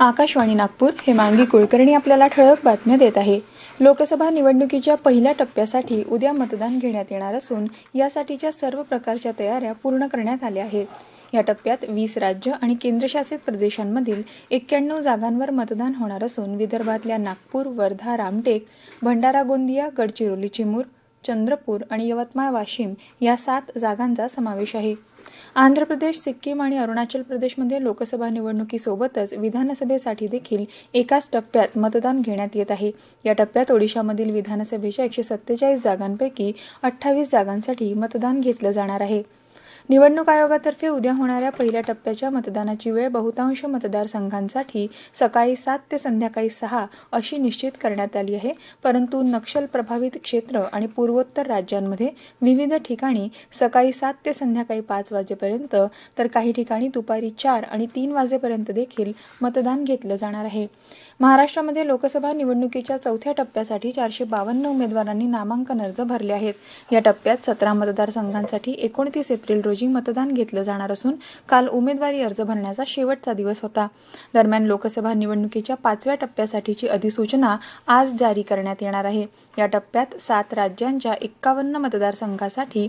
आकाशवाणी नागपूर हेमांगी कुलकर्णी आपल्याला ठळक बातम्या देत आहे लोकसभा निवडणुकीच्या पहिल्या टप्प्यासाठी उद्या मतदान घेण्यात येणार असून यासाठीच्या सर्व प्रकारच्या तयाऱ्या पूर्ण करण्यात आल्या आहेत या टप्प्यात वीस राज्य आणि केंद्रशासित प्रदेशांमधील एक्क्याण्णव जागांवर मतदान होणार असून विदर्भातल्या नागपूर वर्धा रामटेक भंडारा गोंदिया गडचिरोली चिमूर चंद्रपूर आणि यवतमाळ वाशिम या सात जागांचा समावेश आहे आंध्र प्रदेश सिक्कीम आणि अरुणाचल प्रदेशमध्ये लोकसभा निवडणुकीसोबतच विधानसभेसाठी देखील एकाच टप्प्यात मतदान घेण्यात येत आहे या टप्प्यात ओडिशामधील विधानसभेच्या एकशे सत्तेचाळीस जागांपैकी अठ्ठावीस जागांसाठी मतदान घेतलं जाणार आहे निवडणूक आयोगातर्फे उद्या होणाऱ्या पहिल्या टप्प्याच्या मतदानाची वेळ बहुतांश मतदारसंघांसाठी सकाळी सात ते संध्याकाळी सहा अशी निश्चित करण्यात आली आहे परंतु नक्षल प्रभावित क्षेत्र आणि पूर्वोत्तर राज्यांमध्ये विविध ठिकाणी सकाळी सात ते संध्याकाळी पाच वाजेपर्यंत तर काही ठिकाणी दुपारी चार आणि तीन वाजेपर्यंत देखील मतदान घेतलं जाणार आहे महाराष्ट्रामध्ये लोकसभा निवडणुकीच्या चौथ्या टप्प्यासाठी चारशे बावन्न उमेदवारांनी नामांकन अर्ज भरले आहेत या टप्प्यात सतरा मतदारसंघांसाठी एकोणतीस एप्रिल रोजी रोजी मतदान घेतलं जाणार असून काल उमेदवारी अर्ज भरण्याचा शेवटचा दिवस होता दरम्यान लोकसभा निवडणुकीच्या पाचव्या टप्प्यासाठीची अधिसूचना आज जारी करण्यात येणार आहे या टप्प्यात सात राज्यांच्या एक्कावन्न मतदारसंघासाठी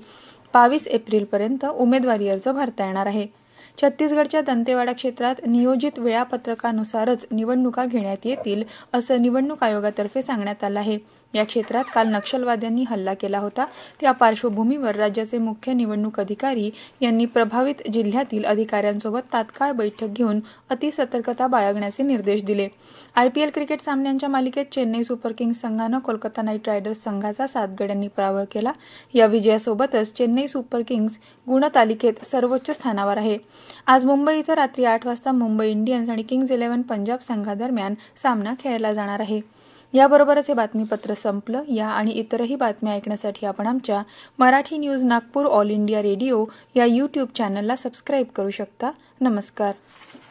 बावीस एप्रिलपर्यंत उमेदवारी अर्ज भरता येणार आहे छत्तीसगडच्या दंतेवाडा क्षेत्रात नियोजित वेळापत्रकानुसारच निवडणुका घेण्यात येतील असं निवडणूक आयोगातर्फे सांगण्यात आलं आहे या क्षेत्रात काल नक्षलवाद्यांनी हल्ला केला होता त्या पार्श्वभूमीवर राज्याचे मुख्य निवडणूक अधिकारी यांनी प्रभावित जिल्ह्यातील अधिकाऱ्यांसोबत तात्काळ बैठक घेऊन अतिसतर्कता बाळगण्याचे निर्देश दिले आयपीएल क्रिकेट सामन्यांच्या मालिकेत चेन्नई सुपर किंग्स संघानं कोलकाता नाईट रायडर्स संघाचा सात गड्यांनी पराभव केला या विजयासोबतच चेन्नई सुपर किंग्ज गुणतालिकेत सर्वोच्च स्थानावर आहे आज मुंबई इथं रात्री आठ वाजता मुंबई इंडियन्स आणि किंग्ज इलेव्हन पंजाब संघादरम्यान सामना खेळला जाणार आहे याबरोबरच हे बातमीपत्र संपलं या आणि इतरही बातम्या ऐकण्यासाठी आपण आमच्या Marathi news Nagpur All India Radio या यूट्यूब चॅनलला सबस्क्राईब करू शकता नमस्कार